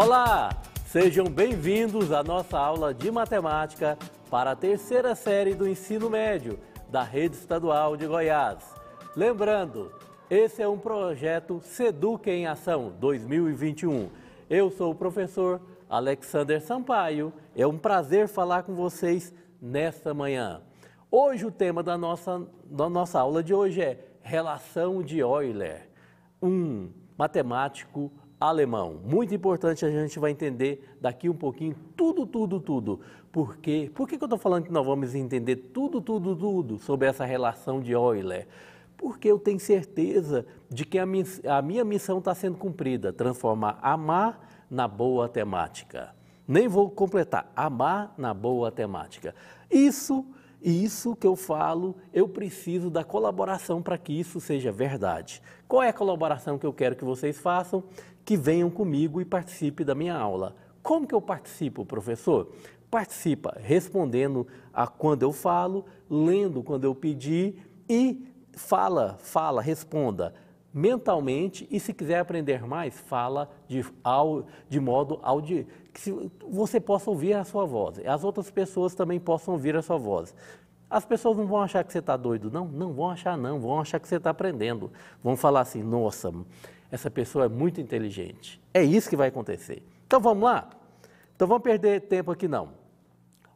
Olá, sejam bem-vindos à nossa aula de matemática para a terceira série do ensino médio da Rede Estadual de Goiás. Lembrando, esse é um projeto Seduc em Ação 2021. Eu sou o professor Alexander Sampaio. É um prazer falar com vocês nesta manhã. Hoje o tema da nossa, da nossa aula de hoje é relação de Euler, um matemático alemão. Muito importante, a gente vai entender daqui um pouquinho tudo, tudo, tudo. Por quê? Por que, que eu estou falando que nós vamos entender tudo, tudo, tudo sobre essa relação de Euler? Porque eu tenho certeza de que a, a minha missão está sendo cumprida, transformar amar na boa temática. Nem vou completar, amar na boa temática. Isso, isso que eu falo, eu preciso da colaboração para que isso seja verdade. Qual é a colaboração que eu quero que vocês façam? que venham comigo e participe da minha aula. Como que eu participo, professor? Participa respondendo a quando eu falo, lendo quando eu pedir e fala, fala, responda mentalmente e se quiser aprender mais, fala de, ao, de modo audi, que você possa ouvir a sua voz, as outras pessoas também possam ouvir a sua voz. As pessoas não vão achar que você está doido, não, não vão achar não, vão achar que você está aprendendo. Vão falar assim, nossa, essa pessoa é muito inteligente. É isso que vai acontecer. Então vamos lá? Então vamos perder tempo aqui não.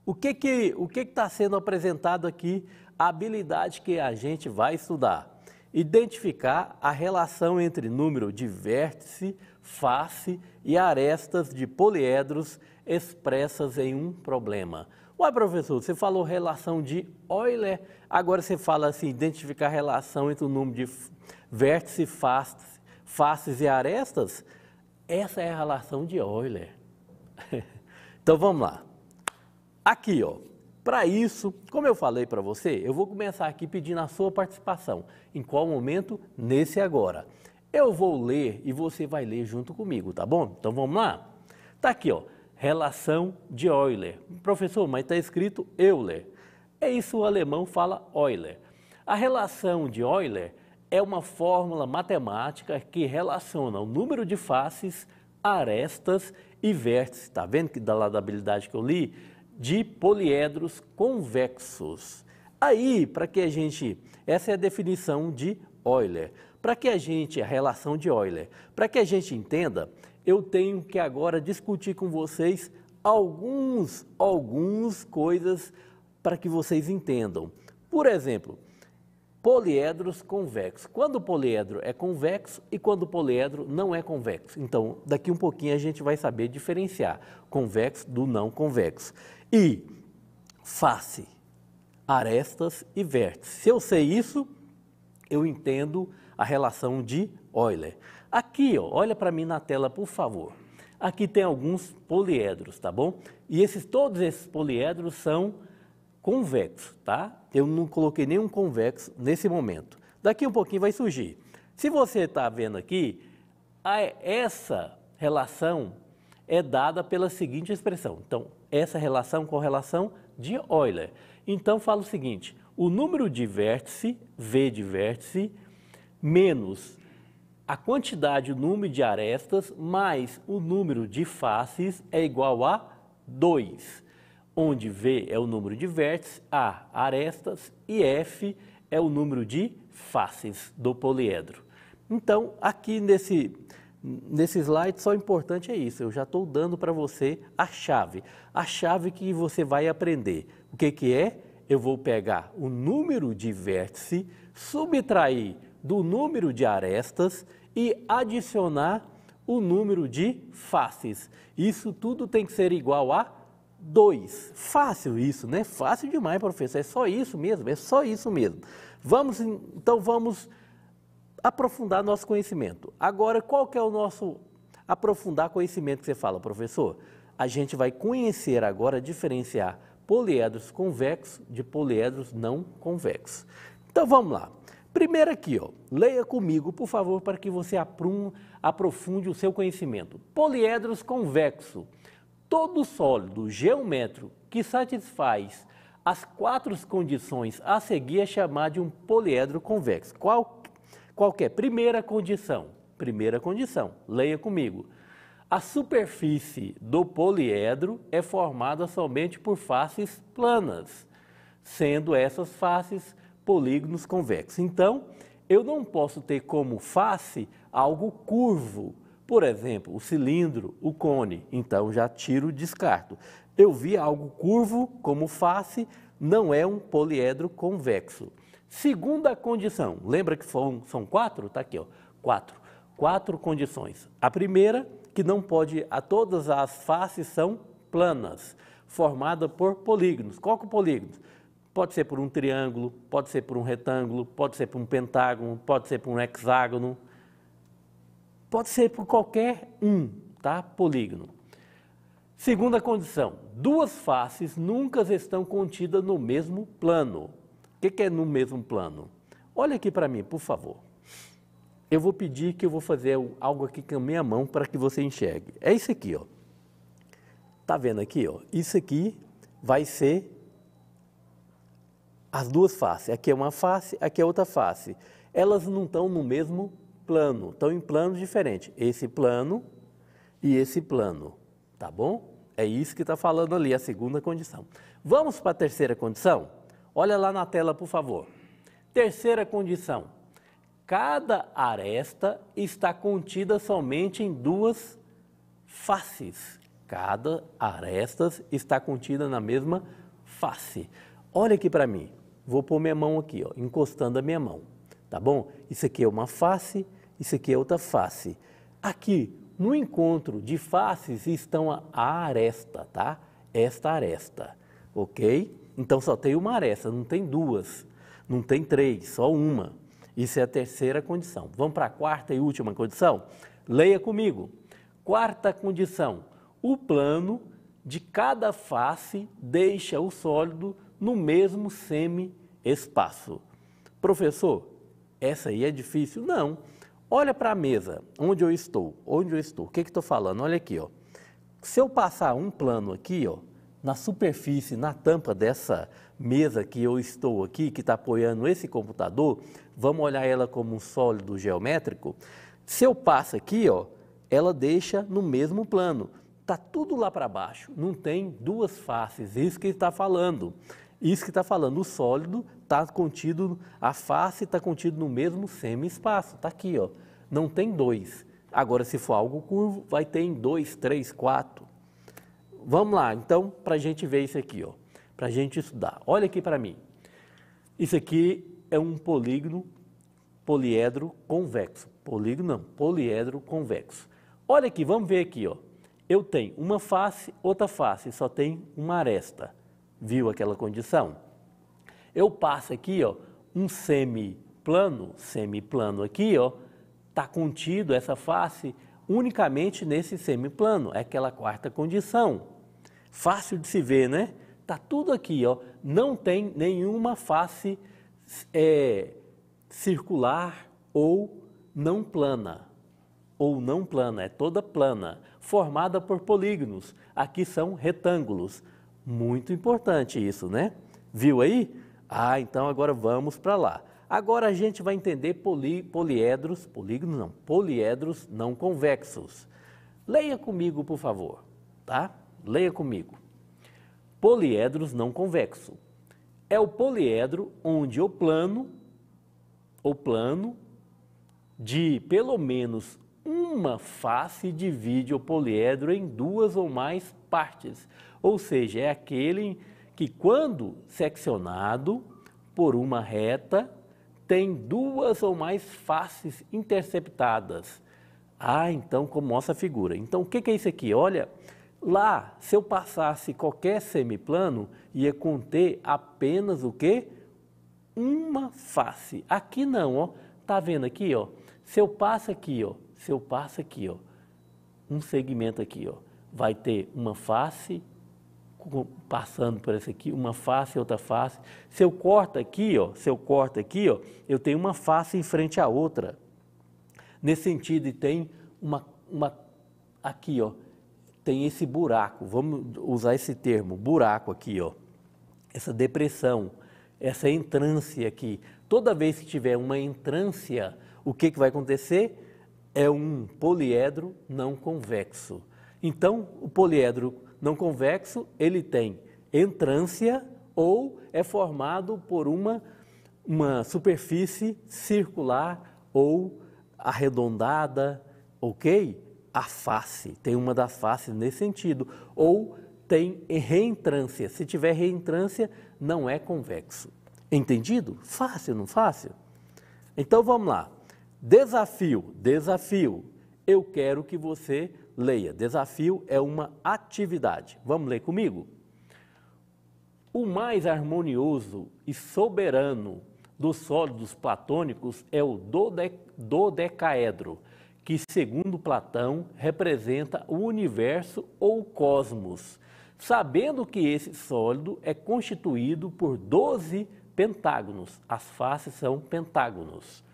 O que que o que está sendo apresentado aqui? A habilidade que a gente vai estudar. Identificar a relação entre número de vértice, face e arestas de poliedros expressas em um problema. Ué, professor, você falou relação de Euler, agora você fala assim, identificar a relação entre o número de vértice, face faces e arestas, essa é a relação de Euler. então vamos lá. Aqui, ó. Para isso, como eu falei para você, eu vou começar aqui pedindo a sua participação. Em qual momento? Nesse agora. Eu vou ler e você vai ler junto comigo, tá bom? Então vamos lá? Tá aqui, ó. Relação de Euler. Professor, mas está escrito Euler. É isso o alemão fala Euler. A relação de Euler é uma fórmula matemática que relaciona o número de faces, arestas e vértices, Está vendo que da habilidade que eu li? De poliedros convexos. Aí, para que a gente. Essa é a definição de Euler. Para que a gente. A relação de Euler. Para que a gente entenda, eu tenho que agora discutir com vocês alguns, alguns coisas para que vocês entendam. Por exemplo, poliedros convexos. Quando o poliedro é convexo e quando o poliedro não é convexo. Então, daqui um pouquinho a gente vai saber diferenciar convexo do não convexo. E face, arestas e vértices. Se eu sei isso, eu entendo a relação de Euler. Aqui, ó, olha para mim na tela, por favor. Aqui tem alguns poliedros, tá bom? E esses todos esses poliedros são convexos, tá? eu não coloquei nenhum convexo nesse momento. Daqui um pouquinho vai surgir. Se você está vendo aqui, essa relação é dada pela seguinte expressão. Então, essa relação com relação de Euler. Então, fala o seguinte, o número de vértice, V de vértice, menos a quantidade, o número de arestas, mais o número de faces é igual a 2 onde V é o número de vértices, A, arestas e F é o número de faces do poliedro. Então, aqui nesse, nesse slide, só importante é isso, eu já estou dando para você a chave, a chave que você vai aprender. O que, que é? Eu vou pegar o número de vértice, subtrair do número de arestas e adicionar o número de faces. Isso tudo tem que ser igual a 2. Fácil isso, né? Fácil demais, professor. É só isso mesmo, é só isso mesmo. Vamos, então vamos aprofundar nosso conhecimento. Agora, qual que é o nosso aprofundar conhecimento que você fala, professor? A gente vai conhecer agora diferenciar poliedros convexos de poliedros não convexos. Então vamos lá. Primeiro aqui, ó, leia comigo, por favor, para que você aprum, aprofunde o seu conhecimento. Poliedros convexos todo sólido geométrico que satisfaz as quatro condições a seguir é chamado de um poliedro convexo. Qual, qualquer é? primeira condição, primeira condição, leia comigo. A superfície do poliedro é formada somente por faces planas, sendo essas faces polígonos convexos. Então, eu não posso ter como face algo curvo, por exemplo, o cilindro, o cone, então já tiro o descarto. Eu vi algo curvo como face, não é um poliedro convexo. Segunda condição, lembra que são, são quatro? Está aqui, ó, quatro. Quatro condições. A primeira, que não pode, a todas as faces são planas, formada por polígonos. Qual que é o polígono? Pode ser por um triângulo, pode ser por um retângulo, pode ser por um pentágono, pode ser por um hexágono. Pode ser por qualquer um, tá? Polígono. Segunda condição, duas faces nunca estão contidas no mesmo plano. O que, é no mesmo plano? Olha aqui para mim, por favor. Eu vou pedir que eu vou fazer algo aqui com a minha mão para que você enxergue. É isso aqui, ó. Tá vendo aqui, ó? Isso aqui vai ser as duas faces. Aqui é uma face, aqui é outra face. Elas não estão no mesmo plano, estão em planos diferentes. Esse plano e esse plano, tá bom? É isso que está falando ali, a segunda condição. Vamos para a terceira condição? Olha lá na tela, por favor. Terceira condição. Cada aresta está contida somente em duas faces. Cada aresta está contida na mesma face. Olha aqui para mim. Vou pôr minha mão aqui, ó, encostando a minha mão tá bom? Isso aqui é uma face, isso aqui é outra face. Aqui, no encontro de faces, estão a, aresta, tá? Esta aresta, ok? Então só tem uma aresta, não tem duas, não tem três, só uma. Isso é a terceira condição. Vamos para a quarta e última condição? Leia comigo. Quarta condição: o plano de cada face deixa o sólido no mesmo semi-espaço. Professor, essa aí é difícil? Não. Olha para a mesa, onde eu estou, onde eu estou, o que estou falando? Olha aqui, ó. Se eu passar um plano aqui, ó, na superfície, na tampa dessa mesa que eu estou aqui, que está apoiando esse computador, vamos olhar ela como um sólido geométrico. Se eu passo aqui, ó, ela deixa no mesmo plano. Está tudo lá para baixo, não tem duas faces, é isso que ele está falando. Isso que está falando, o sólido está contido, a face está contido no mesmo semi-espaço, está aqui, ó. não tem dois. Agora, se for algo curvo, vai ter em dois, três, quatro. Vamos lá, então, para a gente ver isso aqui, ó, para a gente estudar. Olha aqui para mim. Isso aqui é um polígono poliedro convexo. Polígono não, poliedro convexo. Olha aqui, vamos ver aqui, ó. Eu tenho uma face, outra face, só tem uma aresta viu aquela condição. Eu passo aqui, ó, um semiplano, semiplano aqui, ó, está contido essa face unicamente nesse semiplano, é aquela quarta condição. Fácil de se ver, né? Está tudo aqui, ó, não tem nenhuma face é, circular ou não plana, ou não plana, é toda plana, formada por polígonos. Aqui são retângulos. Muito importante isso, né? Viu aí? Ah, então agora vamos para lá. Agora a gente vai entender poli, poliedros, polígonos não, poliedros não convexos. Leia comigo, por favor, tá? Leia comigo. Poliedros não convexo. É o poliedro onde o plano, o plano de pelo menos uma face divide o poliedro em duas ou mais partes ou seja, é aquele que, quando seccionado por uma reta, tem duas ou mais faces interceptadas. Ah, então, como a figura. Então, o que, que é isso aqui? Olha, lá, se eu passasse qualquer semiplano, ia conter apenas o quê? Uma face. Aqui não, ó. Tá vendo aqui, ó? Se eu passo aqui, ó, se eu passo aqui, ó, um segmento aqui, ó, vai ter uma face passando por essa aqui, uma face, outra face. Se eu corto aqui, ó, se eu corto aqui, ó, eu tenho uma face em frente à outra. Nesse sentido, e tem uma, uma aqui, ó, tem esse buraco. Vamos usar esse termo, buraco aqui, ó. Essa depressão, essa entrância aqui. Toda vez que tiver uma entrância, o que, que vai acontecer? É um poliedro não convexo. Então, o poliedro não convexo, ele tem entrância ou é formado por uma, uma superfície circular ou arredondada, ok? A face, tem uma das faces nesse sentido. Ou tem reentrância. Se tiver reentrância, não é convexo. Entendido? Fácil, não fácil? Então vamos lá. Desafio, desafio. Eu quero que você leia. Desafio é uma atividade. Vamos ler comigo? O mais harmonioso e soberano dos sólidos platônicos é o dodecaedro, que, segundo Platão, representa o universo ou cosmos, sabendo que esse sólido é constituído por 12 pentágonos, as faces são pentágonos,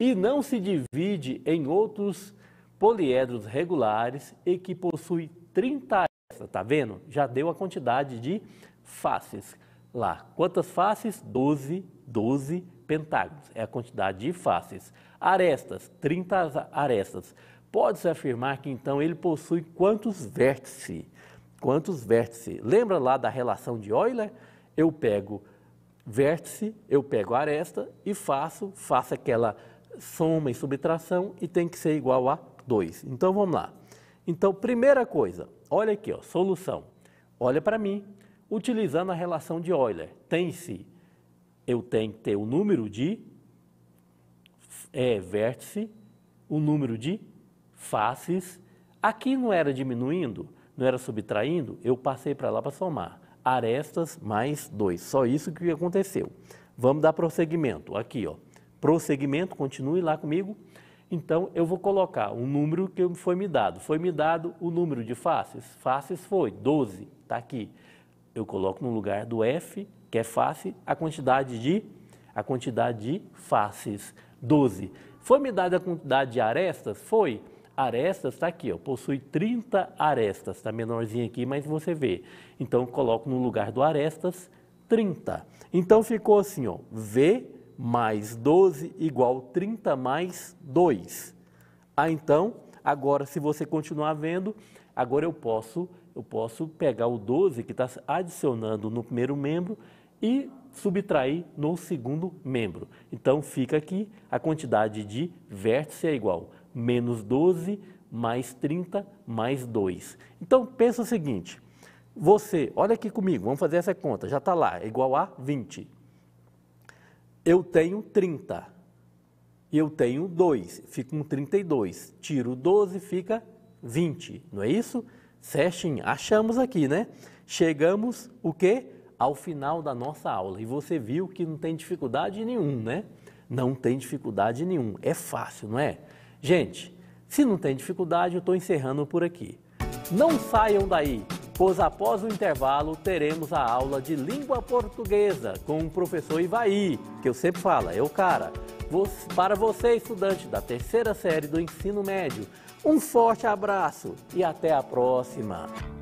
e não se divide em outros poliedros regulares e que possui 30 extras, tá vendo? Já deu a quantidade de faces lá. Quantas faces? 12, 12 pentágonos, é a quantidade de faces. Arestas, 30 arestas. Pode-se afirmar que então ele possui quantos vértices? Quantos vértices? Lembra lá da relação de Euler? Eu pego vértice, eu pego aresta e faço, faço aquela soma e subtração e tem que ser igual a 2. Então vamos lá. Então, primeira coisa, olha aqui, ó, solução. Olha para mim, utilizando a relação de Euler. Tem-se, eu tenho que ter o número de é, vértice, o número de faces. Aqui não era diminuindo, não era subtraindo, eu passei para lá para somar. Arestas mais 2, só isso que aconteceu. Vamos dar prosseguimento, aqui ó. Prosseguimento, continue lá comigo. Então, eu vou colocar um número que foi me dado. Foi me dado o número de faces? Faces foi 12, está aqui. Eu coloco no lugar do F, que é face, a quantidade de, a quantidade de faces, 12. Foi me dada a quantidade de arestas? Foi. Arestas está aqui, ó, possui 30 arestas, está menorzinho aqui, mas você vê. Então, eu coloco no lugar do arestas 30. Então, ficou assim, ó, V mais 12 igual 30 mais 2. Ah, então, agora se você continuar vendo, agora eu posso, eu posso pegar o 12 que está adicionando no primeiro membro e subtrair no segundo membro. Então fica aqui a quantidade de vértice é igual menos 12 mais 30 mais 2. Então pensa o seguinte, você, olha aqui comigo, vamos fazer essa conta, já está lá, é igual a 20 eu tenho 30 e eu tenho 2, fica um 32. Tiro 12, fica 20, não é isso? Certinho, achamos aqui, né? Chegamos o quê? Ao final da nossa aula. E você viu que não tem dificuldade nenhum, né? Não tem dificuldade nenhum. É fácil, não é? Gente, se não tem dificuldade, eu estou encerrando por aqui. Não saiam daí! pois após o intervalo teremos a aula de língua portuguesa com o professor Ivaí, que eu sempre falo, é o cara. Para você, estudante da terceira série do ensino médio, um forte abraço e até a próxima!